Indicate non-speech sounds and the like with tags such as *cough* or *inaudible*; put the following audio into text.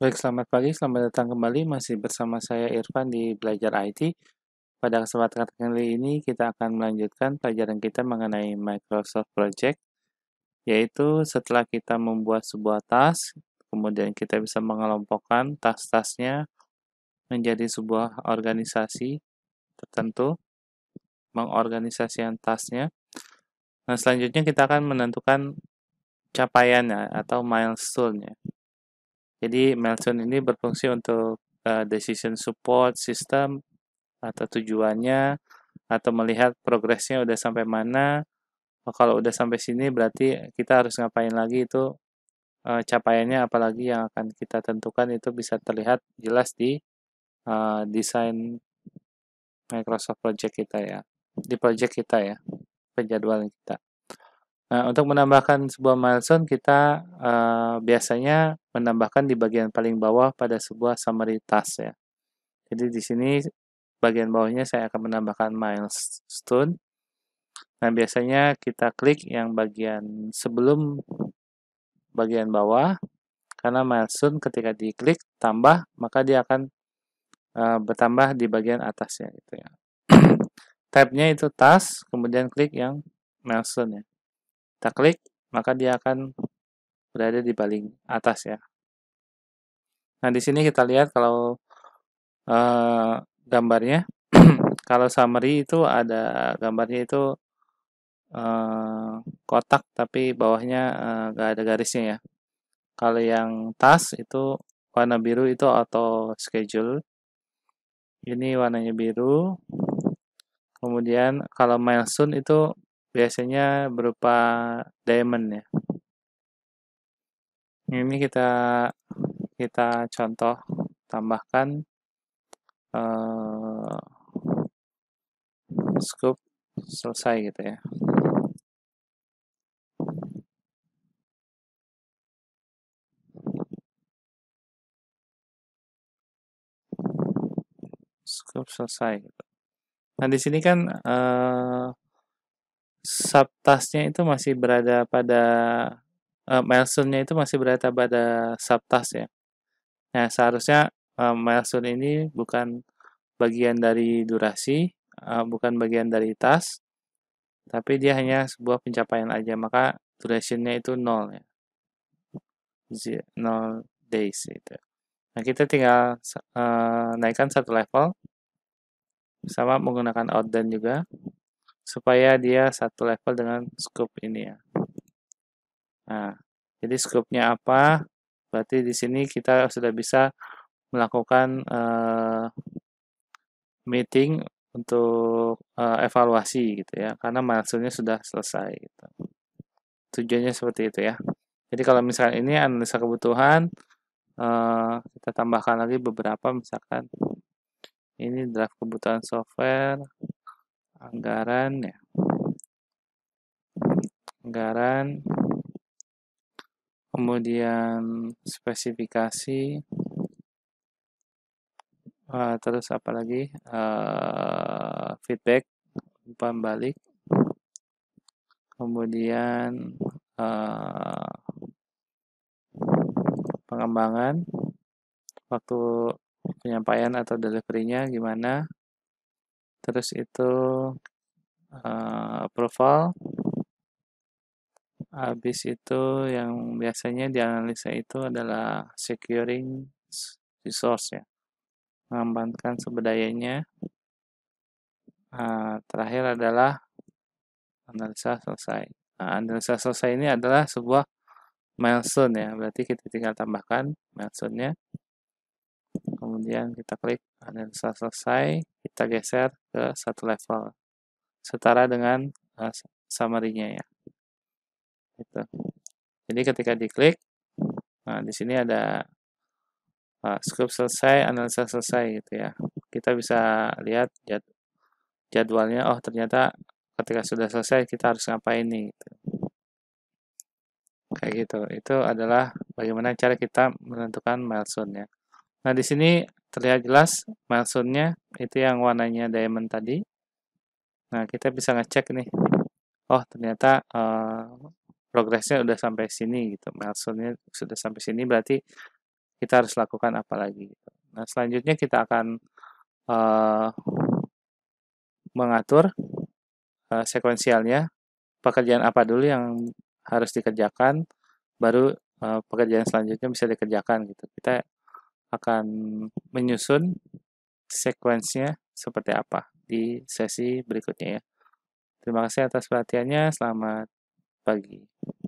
Baik, selamat pagi, selamat datang kembali. Masih bersama saya Irfan di Belajar IT. Pada kesempatan kali ini kita akan melanjutkan pelajaran kita mengenai Microsoft Project, yaitu setelah kita membuat sebuah task, kemudian kita bisa mengelompokkan task-tasknya menjadi sebuah organisasi tertentu, mengorganisasikan tasknya. Nah, selanjutnya kita akan menentukan capaiannya atau milestone-nya. Jadi Melton ini berfungsi untuk uh, decision support system atau tujuannya atau melihat progresnya udah sampai mana. Oh, kalau udah sampai sini berarti kita harus ngapain lagi itu uh, capaiannya apalagi yang akan kita tentukan itu bisa terlihat jelas di uh, desain Microsoft Project kita ya. Di project kita ya, penjadwalan kita. Nah, untuk menambahkan sebuah milestone, kita uh, biasanya menambahkan di bagian paling bawah pada sebuah summary task ya. Jadi di sini bagian bawahnya saya akan menambahkan milestone. Nah, biasanya kita klik yang bagian sebelum bagian bawah, karena milestone ketika diklik tambah, maka dia akan uh, bertambah di bagian atasnya gitu ya. *clears throat* Tabnya itu task, kemudian klik yang milestone ya kita klik, maka dia akan berada di paling atas ya. Nah, di sini kita lihat kalau uh, gambarnya, *clears throat* kalau summary itu ada gambarnya itu uh, kotak tapi bawahnya uh, eh, gak ada garisnya ya. Kalau yang tas itu warna biru itu auto schedule. Ini warnanya biru. Kemudian kalau milestone itu biasanya berupa diamond ya. Ini kita kita contoh tambahkan uh, scoop selesai gitu ya. Scoop selesai gitu. Nah, di sini kan uh, subtasnya itu masih berada pada uh, milestone-nya itu masih berada pada subtas ya. Nah, seharusnya uh, milestone ini bukan bagian dari durasi, uh, bukan bagian dari task, tapi dia hanya sebuah pencapaian aja, maka duration-nya itu nol ya. Z nol days itu. Nah, kita tinggal uh, naikkan satu level sama menggunakan dan juga supaya dia satu level dengan scope ini ya. Nah, jadi scope-nya apa? Berarti di sini kita sudah bisa melakukan uh, meeting untuk uh, evaluasi gitu ya, karena maksudnya sudah selesai. Gitu. Tujuannya seperti itu ya. Jadi kalau misalkan ini analisa kebutuhan, uh, kita tambahkan lagi beberapa misalkan ini draft kebutuhan software anggaran ya anggaran kemudian spesifikasi uh, terus apa lagi uh, feedback umpan balik kemudian uh, pengembangan waktu penyampaian atau deliverynya gimana terus itu uh, eh, approval habis itu yang biasanya dianalisa itu adalah securing resource ya mengembangkan sumber uh, terakhir adalah analisa selesai nah, analisa selesai ini adalah sebuah milestone ya berarti kita tinggal tambahkan milestone-nya kemudian kita klik analisa selesai, kita geser ke satu level. Setara dengan uh, summary-nya ya. Gitu. Jadi ketika diklik, nah di sini ada uh, script selesai, analisa selesai gitu ya. Kita bisa lihat jad jadwalnya, oh ternyata ketika sudah selesai kita harus ngapain nih gitu. kayak gitu itu adalah bagaimana cara kita menentukan milestone ya Nah, di sini terlihat jelas milestone itu yang warnanya diamond tadi. Nah, kita bisa ngecek nih. Oh, ternyata uh, progresnya udah sampai sini gitu. milestone sudah sampai sini berarti kita harus lakukan apa lagi gitu. Nah, selanjutnya kita akan uh, mengatur uh, sekuensialnya pekerjaan apa dulu yang harus dikerjakan baru pekerjaan selanjutnya bisa dikerjakan gitu. Kita akan menyusun sekuensinya seperti apa di sesi berikutnya ya. Terima kasih atas perhatiannya. Selamat pagi.